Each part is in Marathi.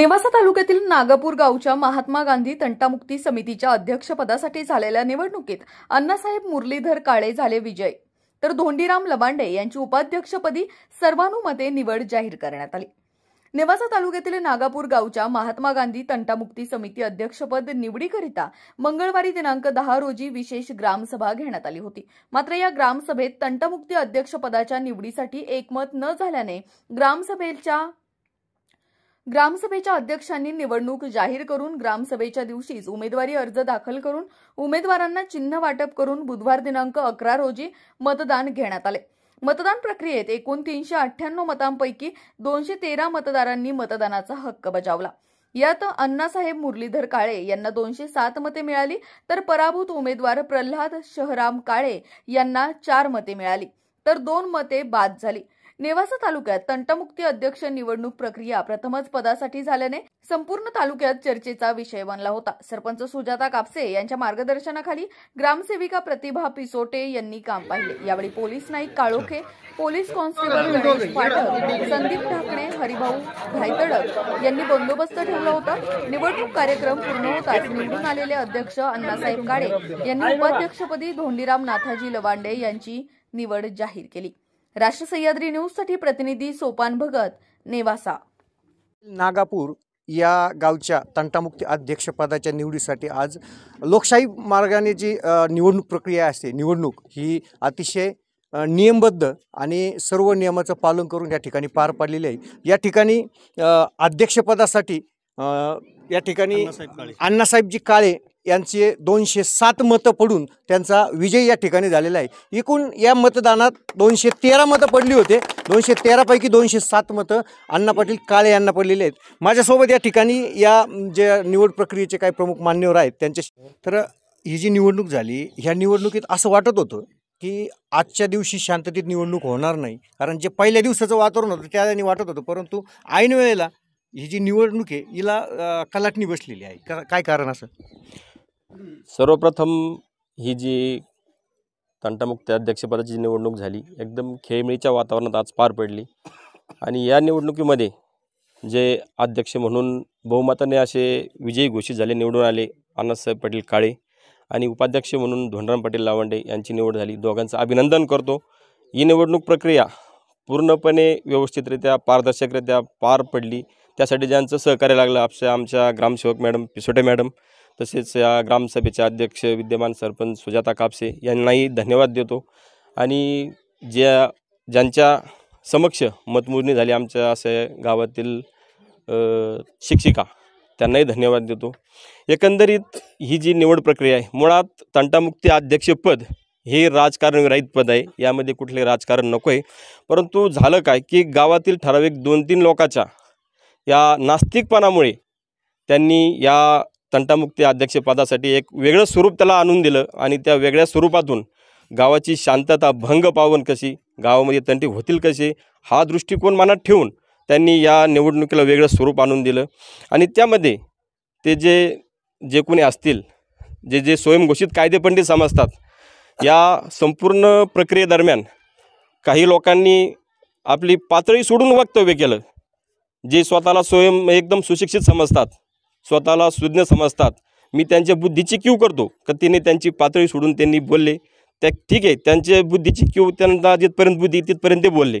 नेवासा तालुक्यातील नागापूर गावच्या महात्मा गांधी तंटामुक्ती समितीच्या अध्यक्षपदासाठी झालेल्या निवडणुकीत अण्णासाहेब मुरलीधर काळे झाले विजय तर धोंडीराम लबांडे यांची उपाध्यक्षपदी सर्वानुमते निवड जाहीर करण्यात आली नेवासा तालुक्यातील नागापूर गावच्या महात्मा गांधी तंटामुक्ती समिती अध्यक्षपद निवडीकरिता मंगळवारी दिनांक दहा रोजी विशेष ग्रामसभा घेण्यात आली होती मात्र या ग्रामसभेत तंटामुक्ती अध्यक्षपदाच्या निवडीसाठी एकमत न झाल्याने ग्रामसभेच्या ग्रामसभेच्या अध्यक्षांनी निवडणूक जाहीर करून ग्रामसभेच्या दिवशीच उमेदवारी अर्ज दाखल करून उमेदवारांना चिन्ह वाटप करून बुधवार दिनांक अकरा रोजी मतदान घेण्यात आले मतदान प्रक्रियेत एकूण तीनशे अठ्ठ्याण्णव मतांपैकी दोनशे तेरा मतदारांनी मतदानाचा हक्क बजावला यात अण्णासाहेब मुरलीधर काळे यांना दोनशे सात मते मिळाली तर पराभूत उमेदवार प्रल्हाद शहराम काळे यांना चार मते मिळाली तर दोन मते बाद झाली नेवासा तालुक्यात तंटमुक्ती अध्यक्ष निवडणूक प्रक्रिया प्रथमच पदासाठी झाल्याने संपूर्ण तालुक्यात चर्चेचा विषय बनला होता सरपंच सुजाता कापसे यांच्या मार्गदर्शनाखाली ग्रामसेविका प्रतिभा पिसोटे यांनी काम पाहिले यावेळी police Naik Kalokhe police constable Ganesh Pathak Sandeep Dhakane Haribhau Dhaytadak यांनी बंदोबस्त ठेवला होता निवडणूक कार्यक्रम पूर्ण होताच निवडून आलेले अध्यक्ष अण्णासाहेब काळे यांनी उपाध्यक्षपदी धोंडीराम नाथाजी लवांडे यांची निवड जाहीर केली राष्ट्र सह्याद्री न्यूजसाठी प्रतिनिधी सोपान भगत नेवासा नागापूर या गावच्या तंटामुक्ती अध्यक्षपदाच्या निवडीसाठी आज लोकशाही मार्गाने जी निवडणूक प्रक्रिया असते निवडणूक ही अतिशय नियमबद्ध आणि सर्व नियमाचं पालन करून या ठिकाणी पार पाडलेली आहे या ठिकाणी अध्यक्षपदासाठी या ठिकाणी अण्णासाहेबजी काळे यांचे दोनशे सात मतं पडून त्यांचा विजय या ठिकाणी झालेला आहे एकूण या मतदानात दोनशे तेरा मतं पडली होते दोनशे तेरापैकी दोनशे सात मतं अण्णा पाटील काळे यांना पडलेले आहेत माझ्यासोबत या ठिकाणी या ज्या निवड प्रक्रियेचे काही प्रमुख मान्यवर आहेत त्यांच्याशी तर ही जी निवडणूक झाली ह्या निवडणुकीत असं वाटत होतं की आजच्या दिवशी शांततेत निवडणूक होणार नाही कारण जे पहिल्या दिवसाचं वातावरण होतं त्याने वाटत होतं परंतु ऐन वेळेला ही जी निवडणूक आहे हिला कलाटणी बसलेली आहे का काय कारण असं सर्वप्रथम ही जी तंटामुक्त अध्यक्षपदाची निवडणूक झाली एकदम खेळमिळीच्या वातावरणात आज पार पडली आणि या निवडणुकीमध्ये जे अध्यक्ष म्हणून बहुमताने असे विजयी घोषित झाले निवडून आले अण्णासाहेब पाटील काळे आणि उपाध्यक्ष म्हणून धोंडराम पाटील लावंडे यांची निवड झाली दोघांचं अभिनंदन करतो ही निवडणूक प्रक्रिया पूर्णपणे व्यवस्थितरित्या पारदर्शकरित्या पार पडली त्यासाठी ज्यांचं सहकार्य लागलं आपल्या आमच्या ग्रामसेवक मॅडम पिसोटे मॅडम तसेच या ग्रामसभेचे अध्यक्ष विद्यमान सरपंच सुजाता कापसे यांनाही धन्यवाद देतो आणि ज्या ज्यांच्या समक्ष मतमोजणी झाली आमच्या असे गावातील शिक्षिका त्यांनाही धन्यवाद देतो एकंदरीत ही जी निवड प्रक्रिया आहे मुळात तंटामुक्ती अध्यक्षपद हे राजकारण विरहित पद आहे यामध्ये कुठले राजकारण नको आहे परंतु झालं काय की गावातील ठराविक दोन तीन लोकाच्या या नास्तिकपणामुळे त्यांनी या तंटामुक्ती अध्यक्षपदासाठी एक वेगळं स्वरूप त्याला आणून दिलं आणि त्या वेगळ्या स्वरूपातून गावाची शांतता भंग पावन कशी गावामध्ये तंटी होतील कसे हा दृष्टिकोन मनात ठेवून त्यांनी या निवडणुकीला वेगळं स्वरूप आणून दिलं आणि त्यामध्ये ते जे जे कोणी असतील जे जे स्वयंघोषित कायदेपंडित समजतात या संपूर्ण प्रक्रियेदरम्यान काही लोकांनी आपली पातळी सोडून वक्तव्य केलं जे स्वतःला स्वयं एकदम सुशिक्षित समजतात स्वतःला सुज्ञ समजतात मी त्यांच्या बुद्धीची क्यू करतो का तिने त्यांची पातळी सोडून त्यांनी बोलले त्या ठीक आहे त्यांच्या बुद्धीची क्यू त्यांना जिथपर्यंत बुद्धी तिथपर्यंत ते बोलले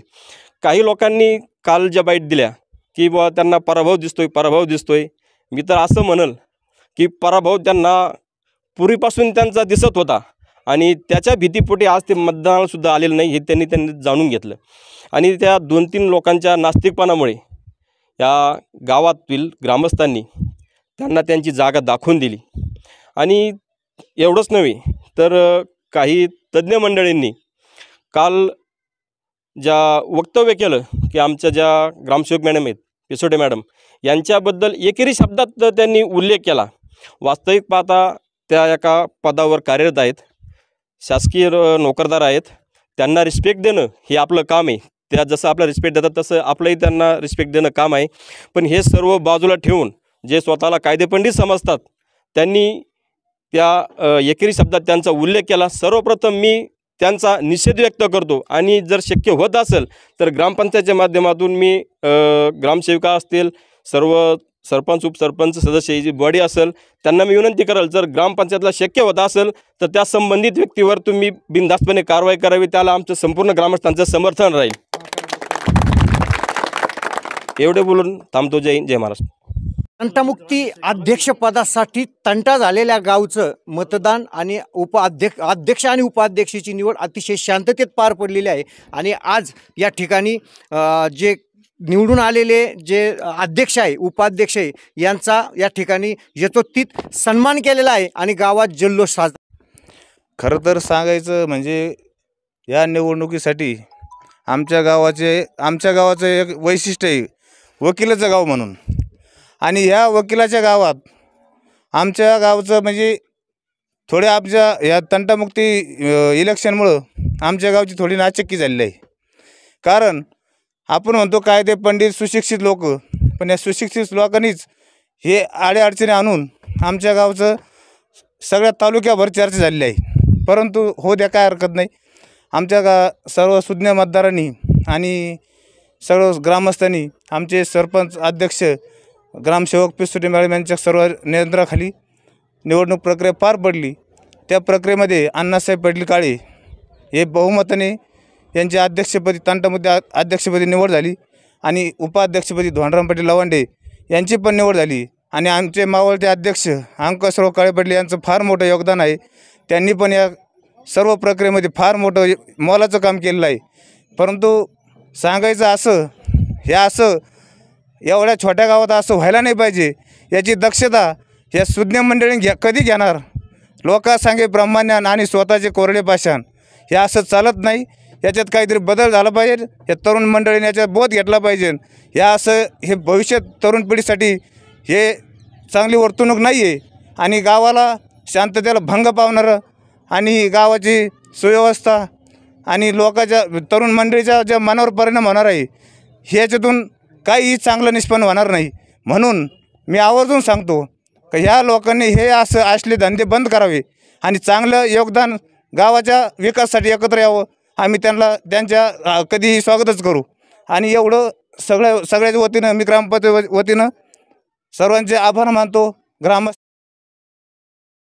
काही लोकांनी काल ज्या बाईट दिल्या की बा त्यांना पराभव दिसतोय पराभव दिसतोय मी तर असं म्हणल की पराभव त्यांना पूर्वीपासून त्यांचा दिसत होता आणि त्याच्या भीतीपोटी आज ते मतदानसुद्धा आलेलं नाही हे त्यांनी त्यांनी जाणून घेतलं आणि त्या दोन तीन लोकांच्या नास्तिकपणामुळे या गावातील ग्रामस्थांनी त्यांना त्यांची जागा दाखवून दिली आणि एवढंच नव्हे तर काही तज्ज्ञ मंडळींनी काल ज्या वक्तव्य केलं की आमच्या ज्या ग्रामसेवक मॅडम आहेत पिसोटे मॅडम यांच्याबद्दल एकेरी शब्दात त्यांनी उल्लेख केला वास्तविक पाहता त्या एका पदावर कार्यरत आहेत शासकीय नोकरदार आहेत त्यांना रिस्पेक्ट देणं हे आपलं काम आहे त्या जसं आपला रिस्पेक्ट देतात तसं आपलंही त्यांना रिस्पेक्ट देणं काम आहे पण हे सर्व बाजूला ठेवून जे स्वतःला कायदेपंडित समजतात त्यांनी त्या एकेरी शब्दात त्यांचा उल्लेख केला सर्वप्रथम मी त्यांचा निषेध व्यक्त करतो आणि जर शक्य होत असेल तर ग्रामपंचायतच्या माध्यमातून मी ग्रामसेविका असतील सर्व सरपंच उपसरपंच सदस्य जी बॉडी असेल त्यांना मी विनंती करेल जर ग्रामपंचायतला शक्य होत असेल तर त्या संबंधित व्यक्तीवर तुम्ही बिनधास्तपणे कारवाई करावी त्याला आमचं संपूर्ण ग्रामस्थांचं समर्थन राहील एवढे बोलून थांबतो जय जय महाराष्ट्र तंटामुक्ती अध्यक्षपदासाठी तंटा झालेल्या गावचं मतदान आणि उपाध्यक्ष अध्यक्ष आणि उपाध्यक्षाची निवड अतिशय शांततेत पार पडलेली आहे आणि आज या ठिकाणी जे निवडून आलेले जे अध्यक्ष आहे उपाध्यक्ष आहे यांचा या ठिकाणी यथोत्थित सन्मान केलेला आहे आणि गावात जल्लोष साजरा खरं तर सांगायचं म्हणजे या निवडणुकीसाठी आमच्या गावाचे आमच्या गावाचं एक वैशिष्ट्य आहे वकिलाचं गाव म्हणून आणि ह्या वकिलाच्या गावात आमच्या गावचं म्हणजे थोड्या आमच्या ह्या तंटामुक्ती इलेक्शनमुळं आमच्या गावची थोडी नाचक्की झालेली आहे कारण आपण म्हणतो काय ते पंडित सुशिक्षित लोक पण या सुशिक्षित लोकांनीच हे आड्याअडचणी आणून आमच्या गावचं सगळ्या तालुक्याभर चर्चा झालेली आहे परंतु हो द्या काय हरकत नाही आमच्या गा सर्व सुज्ञ मतदारांनी आणि सर्व ग्रामस्थांनी आमचे सरपंच अध्यक्ष ग्रामसेवक पिस्तुटे मॅडम यांच्या सर्व नियंत्रणाखाली निवडणूक प्रक्रिया पार पडली त्या प्रक्रियेमध्ये अण्णासाहेब पाटील काळे हे बहुमताने यांचे अध्यक्षपदी तांटामध्ये अध्यक्षपदी निवड झाली आणि उपाध्यक्षपदी धोंडराम पाटील लवांडे यांची पण निवड झाली आणि आमचे मावळते अध्यक्ष अंकसराव काळे पाटील यांचं फार मोठं योगदान आहे त्यांनी पण या सर्व प्रक्रियेमध्ये फार मोठं मोलाचं काम केलेलं आहे परंतु सांगायचं असं हे असं एवढ्या छोट्या गावात असं व्हायला नाही पाहिजे याची दक्षता या सुज्ञ मंडळी घ्या कधी घेणार लोका सांगे ब्रह्मज्ञान आणि स्वतःचे कोरडे पाषाण हे असं चालत नाही याच्यात काहीतरी बदल झाला पाहिजे या तरुण मंडळीने याच्यात बोध घेतला पाहिजे या असं हे भविष्यात तरुण पिढीसाठी हे चांगली वर्तणूक नाही आहे आणि गावाला शांततेला भंग पावणारं आणि गावाची सुव्यवस्था आणि लोकाच्या तरुण मंडळीच्या ज्या मनावर परिणाम होणार आहे ह्याच्यातून काहीही चांगलं निष्पन्न होणार नाही म्हणून मी आवर्जून सांगतो की ह्या लोकांनी हे असं असले धंदे बंद करावे आणि चांगलं योगदान गावाच्या विकासासाठी एकत्र यावं आम्ही त्यांना त्यांच्या कधीही स्वागतच करू आणि एवढं सगळ्या सगळ्याच्या वतीनं मी ग्रामपंचायत वतीनं सर्वांचे आभार मानतो ग्राम